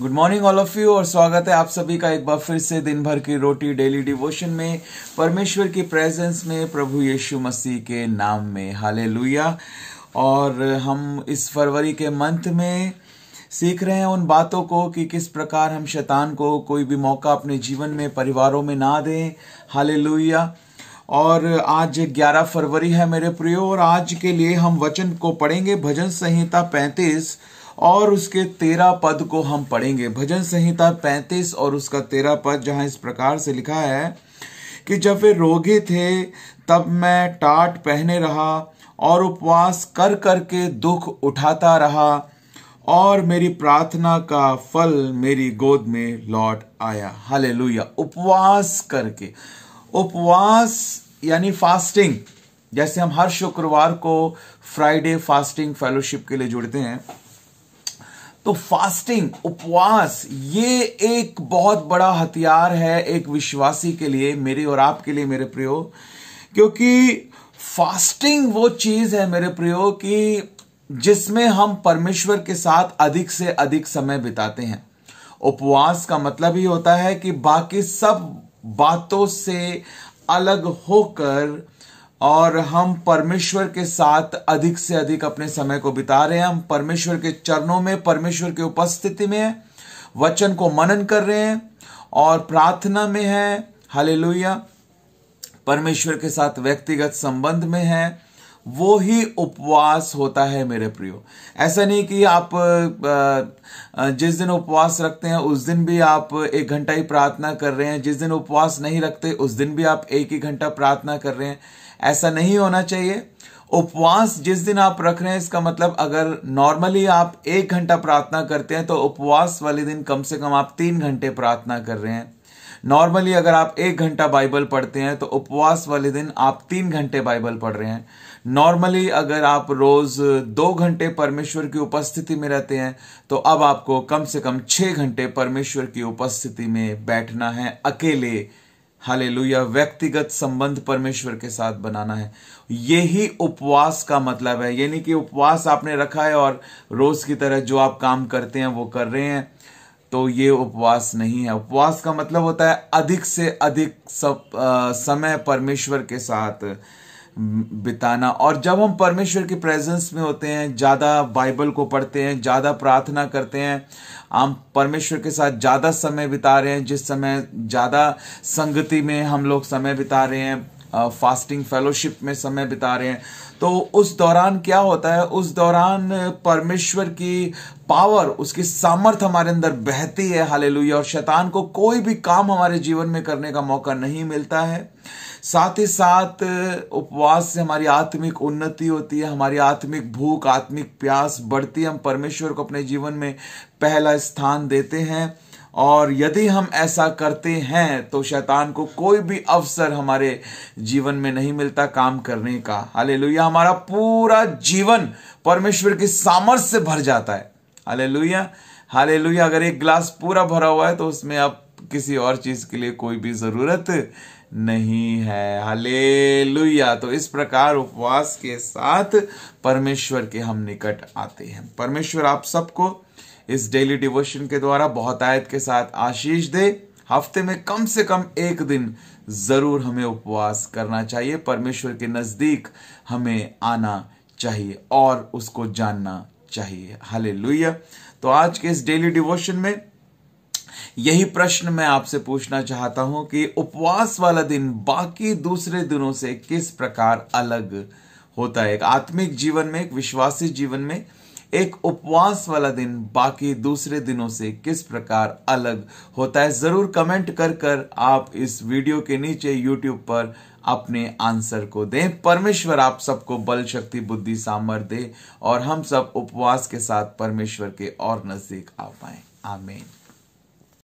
good morning all of you और स्वागत है आप सभी का एक बार फिर से दिन भर की रोटी डेली डिवोशन में परमेश्वर की प्रेजेंस में प्रभु यीशु मसीह के नाम में हाले और हम इस फरवरी के मंथ में सीख रहे हैं उन बातों को कि किस प्रकार हम शैतान को कोई भी मौका अपने जीवन में परिवारों में ना दें हाले और आज 11 फरवरी है मेरे प्रियो और आज के लिए हम वचन को पढ़ेंगे भजन संहिता 35 और उसके तेरह पद को हम पढ़ेंगे भजन संहिता पैंतीस और उसका तेरह पद जहाँ इस प्रकार से लिखा है कि जब वे रोगी थे तब मैं टाट पहने रहा और उपवास कर कर के दुख उठाता रहा और मेरी प्रार्थना का फल मेरी गोद में लौट आया हाले उपवास करके उपवास यानी फास्टिंग जैसे हम हर शुक्रवार को फ्राइडे फास्टिंग फेलोशिप के लिए जुड़ते हैं तो फास्टिंग उपवास ये एक बहुत बड़ा हथियार है एक विश्वासी के लिए मेरे और आपके लिए मेरे प्रियो क्योंकि फास्टिंग वो चीज है मेरे प्रियो कि जिसमें हम परमेश्वर के साथ अधिक से अधिक समय बिताते हैं उपवास का मतलब ही होता है कि बाकी सब बातों से अलग होकर और हम परमेश्वर के साथ अधिक से अधिक अपने समय को बिता रहे हैं हम परमेश्वर के चरणों में परमेश्वर की उपस्थिति में वचन को मनन कर रहे हैं और प्रार्थना में है हालेलुया परमेश्वर के साथ व्यक्तिगत संबंध में है वो ही उपवास होता है मेरे प्रियो ऐसा नहीं कि आप जिस दिन उपवास रखते हैं उस दिन भी आप एक घंटा ही प्रार्थना कर रहे हैं जिस दिन उपवास नहीं रखते उस दिन भी आप एक ही घंटा प्रार्थना कर रहे हैं ऐसा नहीं होना चाहिए उपवास जिस दिन आप रख रहे हैं इसका मतलब अगर नॉर्मली आप एक घंटा प्रार्थना करते हैं तो उपवास वाले दिन कम से कम आप तीन घंटे प्रार्थना कर रहे हैं नॉर्मली अगर आप एक घंटा बाइबल पढ़ते हैं तो उपवास वाले दिन आप तीन घंटे बाइबल पढ़ रहे हैं नॉर्मली अगर आप रोज दो घंटे परमेश्वर की उपस्थिति में रहते हैं तो अब आपको कम से कम छह घंटे परमेश्वर की उपस्थिति में बैठना है अकेले हाले व्यक्तिगत संबंध परमेश्वर के साथ बनाना है यही उपवास का मतलब है यानी कि उपवास आपने रखा है और रोज की तरह जो आप काम करते हैं वो कर रहे हैं तो ये उपवास नहीं है उपवास का मतलब होता है अधिक से अधिक सब समय परमेश्वर के साथ बिताना और जब हम परमेश्वर के प्रेजेंस में होते हैं ज़्यादा बाइबल को पढ़ते हैं ज़्यादा प्रार्थना करते हैं हम परमेश्वर के साथ ज़्यादा समय बिता रहे हैं जिस समय ज़्यादा संगति में हम लोग समय बिता रहे हैं फास्टिंग फेलोशिप में समय बिता रहे हैं तो उस दौरान क्या होता है उस दौरान परमेश्वर की पावर उसकी सामर्थ हमारे अंदर बहती है हाल और शैतान को कोई भी काम हमारे जीवन में करने का मौका नहीं मिलता है साथ ही साथ उपवास से हमारी आत्मिक उन्नति होती है हमारी आत्मिक भूख आत्मिक प्यास बढ़ती है हम परमेश्वर को अपने जीवन में पहला स्थान देते हैं और यदि हम ऐसा करते हैं तो शैतान को कोई भी अवसर हमारे जीवन में नहीं मिलता काम करने का हाले हमारा पूरा जीवन परमेश्वर के सामर्थ्य से भर जाता है हाले हाले अगर एक ग्लास पूरा भरा हुआ है तो उसमें आप किसी और चीज के लिए कोई भी जरूरत नहीं है हले लुया तो इस प्रकार उपवास के साथ परमेश्वर के हम निकट आते हैं परमेश्वर आप सबको इस डेली डिवोशन के द्वारा बहुत आयत के साथ आशीष दे हफ्ते में कम से कम एक दिन जरूर हमें उपवास करना चाहिए परमेश्वर के नजदीक हमें आना चाहिए और उसको जानना चाहिए हले तो आज के इस डेली डिवोशन में यही प्रश्न मैं आपसे पूछना चाहता हूं कि उपवास वाला दिन बाकी दूसरे दिनों से किस प्रकार अलग होता है एक आत्मिक जीवन में एक विश्वासी जीवन में एक उपवास वाला दिन बाकी दूसरे दिनों से किस प्रकार अलग होता है जरूर कमेंट कर कर आप इस वीडियो के नीचे यूट्यूब पर अपने आंसर को दें परमेश्वर आप सबको बल शक्ति बुद्धि सामर्थ्य दे और हम सब उपवास के साथ परमेश्वर के और नजदीक आ पाए आमेन